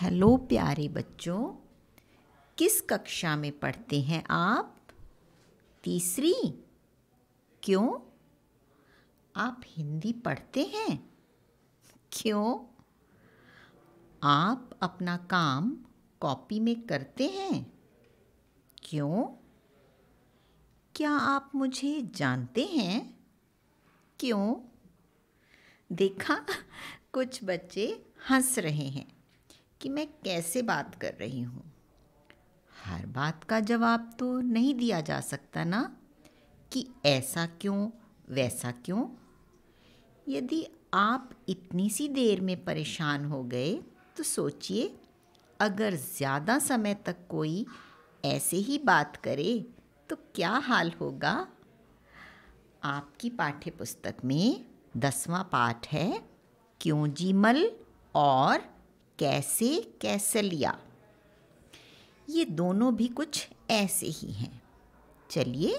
Hello प्यारे बच्चों किस कक्षा में पढ़ते हैं आप तीसरी क्यों आप हिंदी पढ़ते हैं क्यों आप अपना काम कॉपी में करते हैं क्यों क्या आप मुझे जानते हैं क्यों देखा कुछ बच्चे हंस रहे हैं कि मैं कैसे बात कर रही हूँ हर बात का जवाब तो नहीं दिया जा सकता ना कि ऐसा क्यों वैसा क्यों यदि आप इतनी सी देर में परेशान हो गए तो सोचिए अगर ज़्यादा समय तक कोई ऐसे ही बात करे तो क्या हाल होगा आपकी पाठ्य पुस्तक में दसवां पाठ है क्यों जी मल और कैसे कैसलिया ये दोनों भी कुछ ऐसे ही हैं चलिए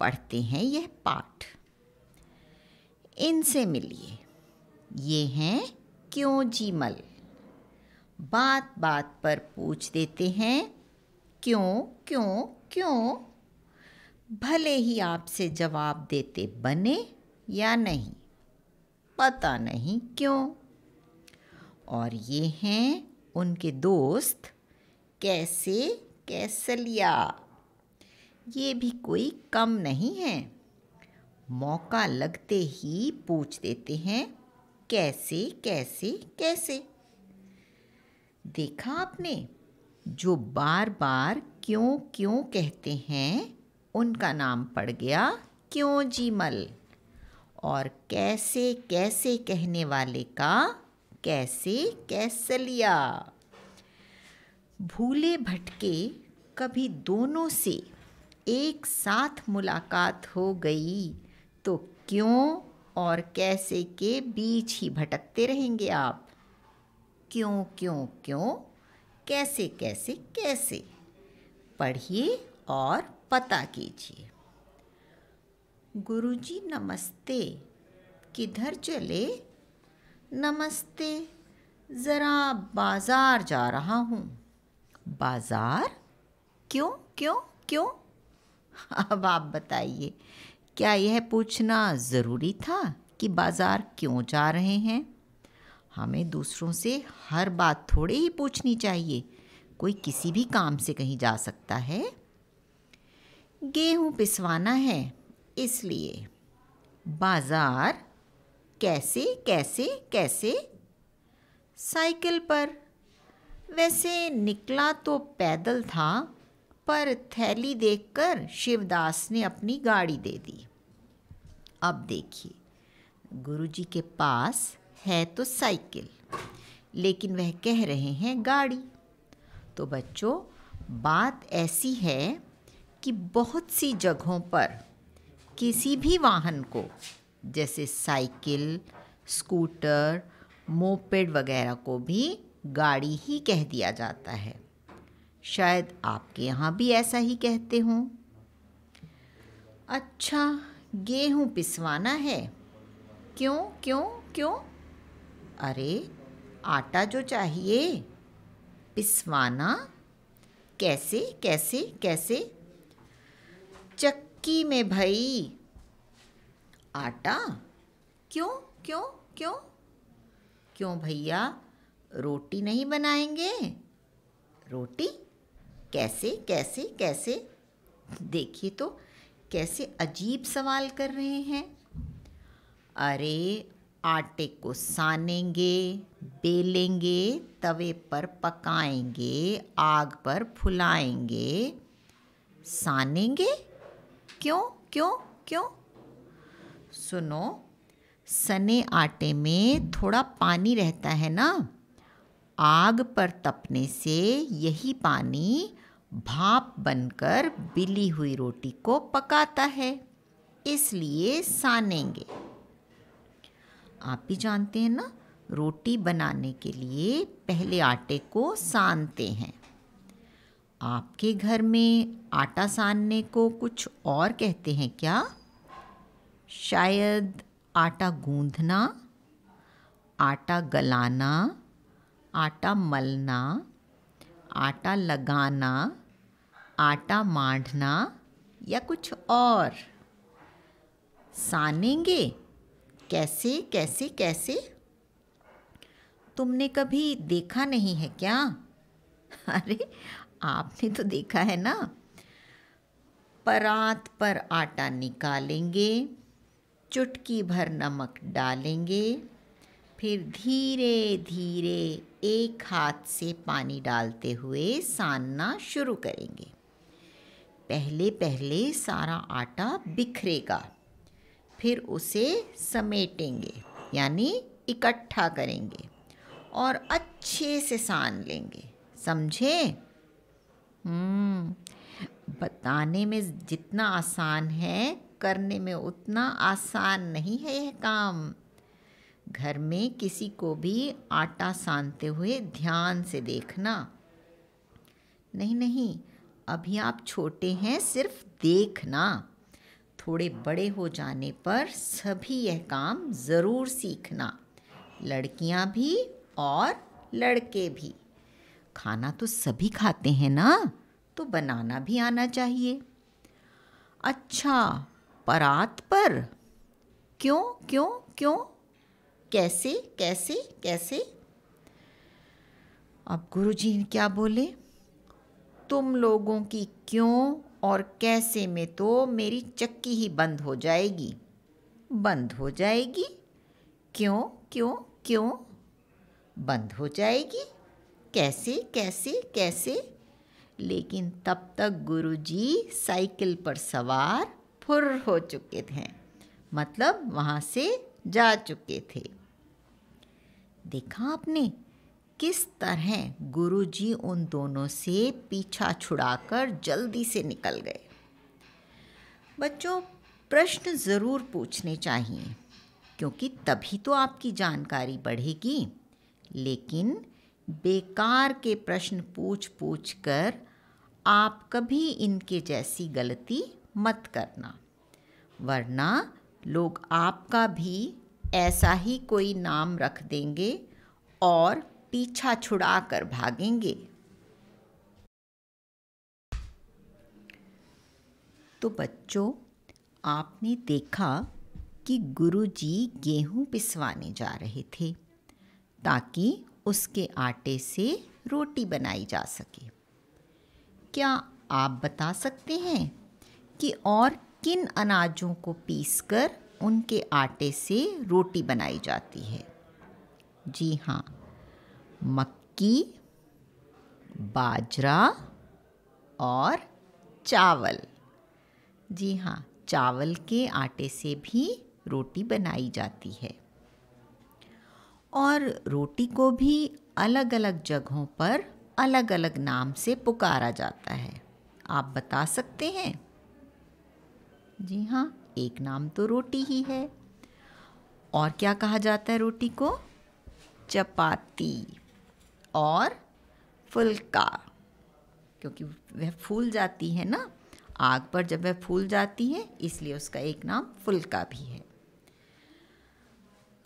पढ़ते हैं यह पाठ इनसे मिलिए ये हैं क्यों जीमल बात बात पर पूछ देते हैं क्यों क्यों क्यों भले ही आपसे जवाब देते बने या नहीं पता नहीं क्यों और ये हैं उनके दोस्त कैसे कैसलिया ये भी कोई कम नहीं है मौका लगते ही पूछ देते हैं कैसे कैसे कैसे देखा आपने जो बार बार क्यों क्यों कहते हैं उनका नाम पड़ गया क्यों जीमल और कैसे कैसे कहने वाले का कैसे कैसलिया भूले भटके कभी दोनों से एक साथ मुलाकात हो गई तो क्यों और कैसे के बीच ही भटकते रहेंगे आप क्यों क्यों क्यों कैसे कैसे कैसे पढ़िए और पता कीजिए गुरुजी नमस्ते किधर चले नमस्ते ज़रा बाज़ार जा रहा हूँ बाज़ार क्यों क्यों क्यों अब आप बताइए क्या यह पूछना ज़रूरी था कि बाज़ार क्यों जा रहे हैं हमें दूसरों से हर बात थोड़े ही पूछनी चाहिए कोई किसी भी काम से कहीं जा सकता है गेहूँ पिसवाना है इसलिए बाज़ार कैसे कैसे कैसे साइकिल पर वैसे निकला तो पैदल था पर थैली देखकर शिवदास ने अपनी गाड़ी दे दी अब देखिए गुरुजी के पास है तो साइकिल लेकिन वह कह रहे हैं गाड़ी तो बच्चों बात ऐसी है कि बहुत सी जगहों पर किसी भी वाहन को जैसे साइकिल स्कूटर मोपेड वगैरह को भी गाड़ी ही कह दिया जाता है शायद आपके यहाँ भी ऐसा ही कहते हों अच्छा गेहूँ पिसवाना है क्यों क्यों क्यों अरे आटा जो चाहिए पिसवाना कैसे कैसे कैसे चक्की में भाई आटा क्यों क्यों क्यों क्यों भैया रोटी नहीं बनाएंगे रोटी कैसे कैसे कैसे देखिए तो कैसे अजीब सवाल कर रहे हैं अरे आटे को सानेंगे बेलेंगे तवे पर पकाएंगे आग पर फुलाएंगे सानेंगे क्यों क्यों क्यों सुनो सने आटे में थोड़ा पानी रहता है ना आग पर तपने से यही पानी भाप बनकर बिली हुई रोटी को पकाता है इसलिए सानेंगे आप भी जानते हैं ना रोटी बनाने के लिए पहले आटे को सानते हैं आपके घर में आटा सानने को कुछ और कहते हैं क्या शायद आटा गूंधना आटा गलाना आटा मलना आटा लगाना आटा मांडना या कुछ और सानेंगे कैसे कैसे कैसे तुमने कभी देखा नहीं है क्या अरे आपने तो देखा है ना परात पर आटा निकालेंगे चुटकी भर नमक डालेंगे फिर धीरे धीरे एक हाथ से पानी डालते हुए सानना शुरू करेंगे पहले पहले सारा आटा बिखरेगा फिर उसे समेटेंगे यानी इकट्ठा करेंगे और अच्छे से सान लेंगे समझे हम्म, बताने में जितना आसान है करने में उतना आसान नहीं है यह काम घर में किसी को भी आटा सानते हुए ध्यान से देखना नहीं नहीं अभी आप छोटे हैं सिर्फ देखना थोड़े बड़े हो जाने पर सभी यह काम ज़रूर सीखना लड़कियां भी और लड़के भी खाना तो सभी खाते हैं ना तो बनाना भी आना चाहिए अच्छा परात पर क्यों क्यों क्यों कैसे कैसे कैसे अब गुरु जी क्या बोले तुम लोगों की क्यों और कैसे में तो मेरी चक्की ही बंद हो जाएगी बंद हो जाएगी क्यों क्यों क्यों बंद हो जाएगी कैसे कैसे कैसे लेकिन तब तक गुरुजी साइकिल पर सवार फुर हो चुके थे मतलब वहाँ से जा चुके थे देखा आपने किस तरह गुरुजी उन दोनों से पीछा छुड़ाकर जल्दी से निकल गए बच्चों प्रश्न ज़रूर पूछने चाहिए क्योंकि तभी तो आपकी जानकारी बढ़ेगी लेकिन बेकार के प्रश्न पूछ पूछ कर आप कभी इनके जैसी गलती मत करना वरना लोग आपका भी ऐसा ही कोई नाम रख देंगे और पीछा छुड़ा कर भागेंगे तो बच्चों आपने देखा कि गुरुजी गेहूं पिसवाने जा रहे थे ताकि उसके आटे से रोटी बनाई जा सके क्या आप बता सकते हैं कि और किन अनाजों को पीसकर उनके आटे से रोटी बनाई जाती है जी हाँ मक्की बाजरा और चावल जी हाँ चावल के आटे से भी रोटी बनाई जाती है और रोटी को भी अलग अलग जगहों पर अलग अलग नाम से पुकारा जाता है आप बता सकते हैं जी हाँ एक नाम तो रोटी ही है और क्या कहा जाता है रोटी को चपाती और फुलका क्योंकि वह फूल जाती है ना आग पर जब वह फूल जाती है इसलिए उसका एक नाम फुलका भी है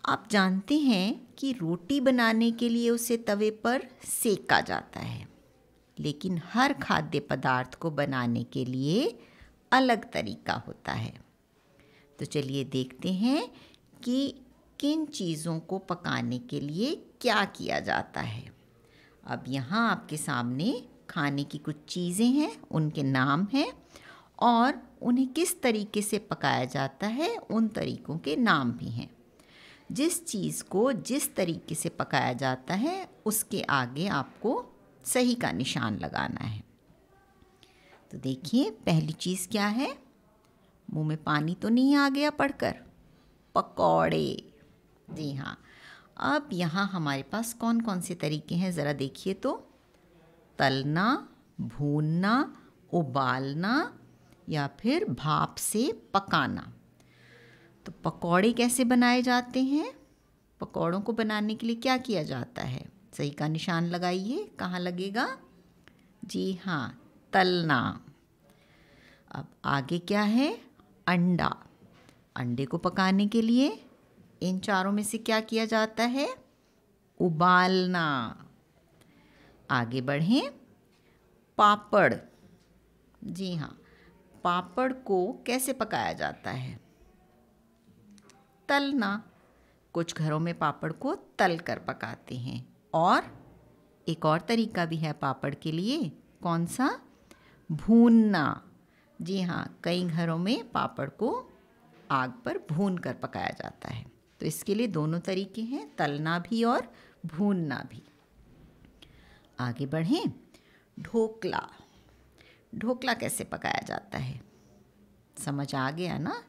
आप जानते हैं कि रोटी बनाने के लिए उसे तवे पर सेका जाता है लेकिन हर खाद्य पदार्थ को बनाने के लिए अलग तरीका होता है तो चलिए देखते हैं कि किन चीज़ों को पकाने के लिए क्या किया जाता है अब यहाँ आपके सामने खाने की कुछ चीज़ें हैं उनके नाम हैं और उन्हें किस तरीके से पकाया जाता है उन तरीक़ों के नाम भी हैं जिस चीज़ को जिस तरीके से पकाया जाता है उसके आगे आपको सही का निशान लगाना है तो देखिए पहली चीज़ क्या है मुंह में पानी तो नहीं आ गया पढ़कर पकौड़े जी हाँ अब यहाँ हमारे पास कौन कौन से तरीके हैं ज़रा देखिए तो तलना भूनना उबालना या फिर भाप से पकाना तो पकौड़े कैसे बनाए जाते हैं पकौड़ों को बनाने के लिए क्या किया जाता है सही का निशान लगाइए कहाँ लगेगा जी हाँ तलना अब आगे क्या है अंडा अंडे को पकाने के लिए इन चारों में से क्या किया जाता है उबालना आगे बढ़ें पापड़ जी हाँ पापड़ को कैसे पकाया जाता है तलना कुछ घरों में पापड़ को तल कर पकाते हैं और एक और तरीका भी है पापड़ के लिए कौन सा भूनना जी हाँ कई घरों में पापड़ को आग पर भून कर पकाया जाता है तो इसके लिए दोनों तरीके हैं तलना भी और भूनना भी आगे बढ़ें ढोकला ढोकला कैसे पकाया जाता है समझ आ गया ना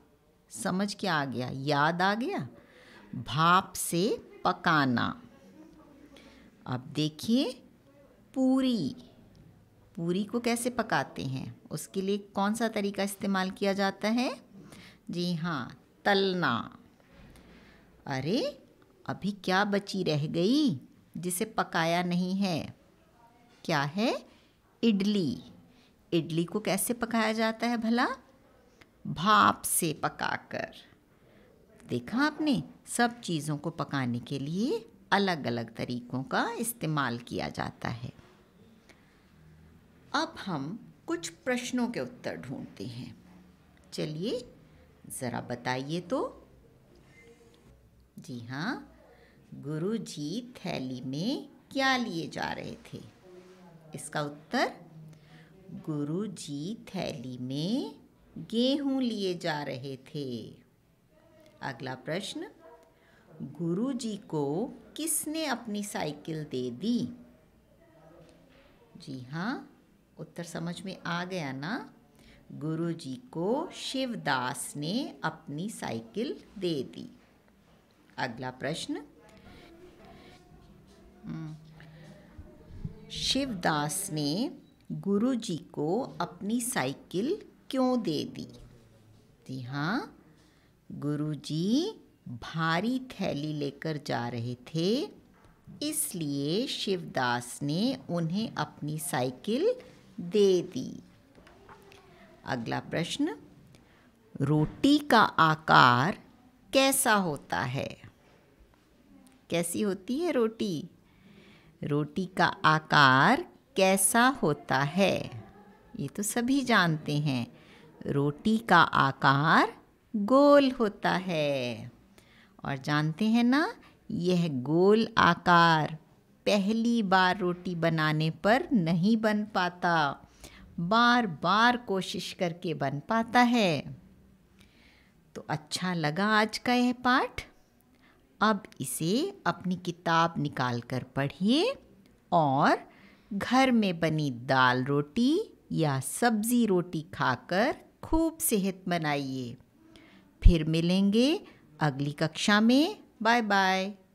समझ क्या आ गया याद आ गया भाप से पकाना अब देखिए पूरी पूरी को कैसे पकाते हैं उसके लिए कौन सा तरीका इस्तेमाल किया जाता है जी हाँ तलना अरे अभी क्या बची रह गई जिसे पकाया नहीं है क्या है इडली इडली को कैसे पकाया जाता है भला भाप से पकाकर देखा आपने सब चीज़ों को पकाने के लिए अलग अलग तरीक़ों का इस्तेमाल किया जाता है अब हम कुछ प्रश्नों के उत्तर ढूंढते हैं चलिए ज़रा बताइए तो जी हाँ गुरु जी थैली में क्या लिए जा रहे थे इसका उत्तर गुरु जी थैली में गेहूं लिए जा रहे थे अगला प्रश्न गुरु जी को किसने अपनी साइकिल दे दी जी हाँ उत्तर समझ में आ गया ना गुरु जी को शिवदास ने अपनी साइकिल दे दी अगला प्रश्न हम्म। शिवदास ने गुरु जी को अपनी साइकिल क्यों दे दी जी हाँ गुरु जी भारी थैली लेकर जा रहे थे इसलिए शिवदास ने उन्हें अपनी साइकिल दे दी अगला प्रश्न रोटी का आकार कैसा होता है कैसी होती है रोटी रोटी का आकार कैसा होता है ये तो सभी जानते हैं रोटी का आकार गोल होता है और जानते हैं ना यह गोल आकार पहली बार रोटी बनाने पर नहीं बन पाता बार बार कोशिश करके बन पाता है तो अच्छा लगा आज का यह पाठ अब इसे अपनी किताब निकाल कर पढ़िए और घर में बनी दाल रोटी या सब्ज़ी रोटी खाकर खूब सेहत बनाइए फिर मिलेंगे अगली कक्षा में बाय बाय